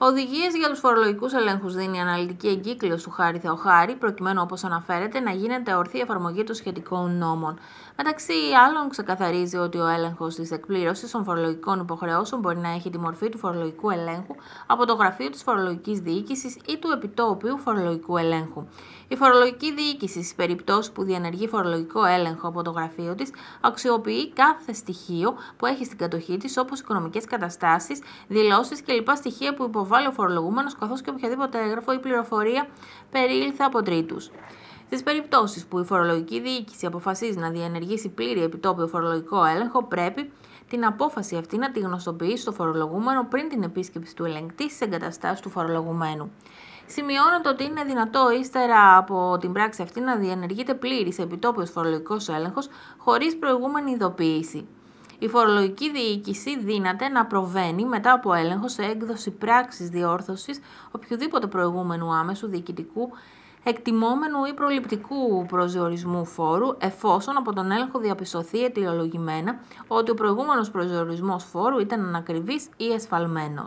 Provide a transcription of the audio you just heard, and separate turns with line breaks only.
Οδηγίες για τους φορολογικούς ελέγχους δίνει η αναλυτική εγκύκλωση του Χάρη Θεοχάρη, προκειμένου όπως αναφέρεται να γίνεται ορθή εφαρμογή των σχετικών νόμων. Μεταξύ άλλων, ξεκαθαρίζει ότι ο έλεγχος της εκπλήρωσης των φορολογικών υποχρεώσεων μπορεί να έχει τη μορφή του φορολογικού ελέγχου από το γραφείο της φορολογικής διοίκησης ή του επιτόπιου φορολογικού ελέγχου. Η φορολογική διοίκηση, στις περιπτώσεις που διενεργεί φορολογικό έλεγχο από το γραφείο της, αξιοποιεί κάθε στοιχείο που έχει στην κατοχή της, όπως οικονομικές καταστάσεις, δηλώσεις και στοιχεία που υποβάλει ο φορολογούμενος καθώς και οποιαδήποτε έγγραφο ή πληροφορία περιήλθε από τρίτους. Στις περιπτώσεις που η φορολογική διοίκηση αποφασίζει να διενεργήσει πλήρη επιτόπιο φορολογικό έλεγχο, πρέπει την απόφαση αυτή να τη γνωστοποιήσει στο φορολογούμενο πριν την επίσκεψη του ελεγκτή στις εγκαταστάσεις του φορολογουμένου. Σημειώνονται ότι είναι δυνατό ύστερα από την πράξη αυτή να διενεργείται πλήρης επιτόπιος φορολογικός έλεγχος χωρίς προηγούμενη ειδοποίηση. Η φορολογική διοίκηση δύναται να προβαίνει μετά από έλεγχο σε έκδοση πράξης διόρθωσης οποιοδήποτε προηγούμενου άμεσου διοικητικού εκτιμόμενου ή προληπτικού προσδιορισμού φόρου, εφόσον από τον έλεγχο διαπιστωθεί αιτιολογημένα ότι ο προηγούμενος προσδιορισμός φόρου ήταν ανακριβής ή εσφαλμένος.